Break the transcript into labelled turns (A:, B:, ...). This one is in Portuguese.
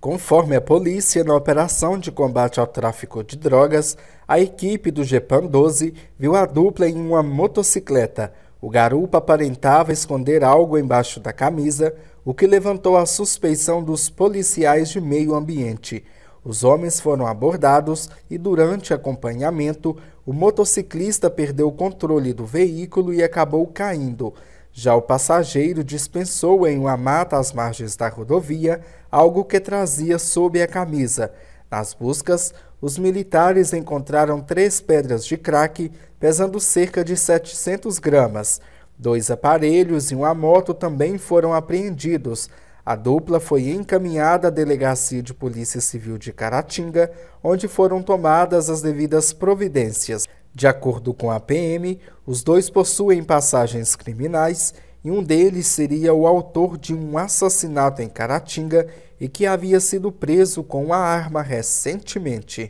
A: Conforme a polícia, na operação de combate ao tráfico de drogas, a equipe do GEPAN 12 viu a dupla em uma motocicleta. O garupa aparentava esconder algo embaixo da camisa, o que levantou a suspeição dos policiais de meio ambiente. Os homens foram abordados e, durante acompanhamento, o motociclista perdeu o controle do veículo e acabou caindo. Já o passageiro dispensou em uma mata às margens da rodovia algo que trazia sob a camisa. Nas buscas, os militares encontraram três pedras de crack pesando cerca de 700 gramas. Dois aparelhos e uma moto também foram apreendidos. A dupla foi encaminhada à Delegacia de Polícia Civil de Caratinga, onde foram tomadas as devidas providências. De acordo com a PM, os dois possuem passagens criminais e um deles seria o autor de um assassinato em Caratinga e que havia sido preso com a arma recentemente.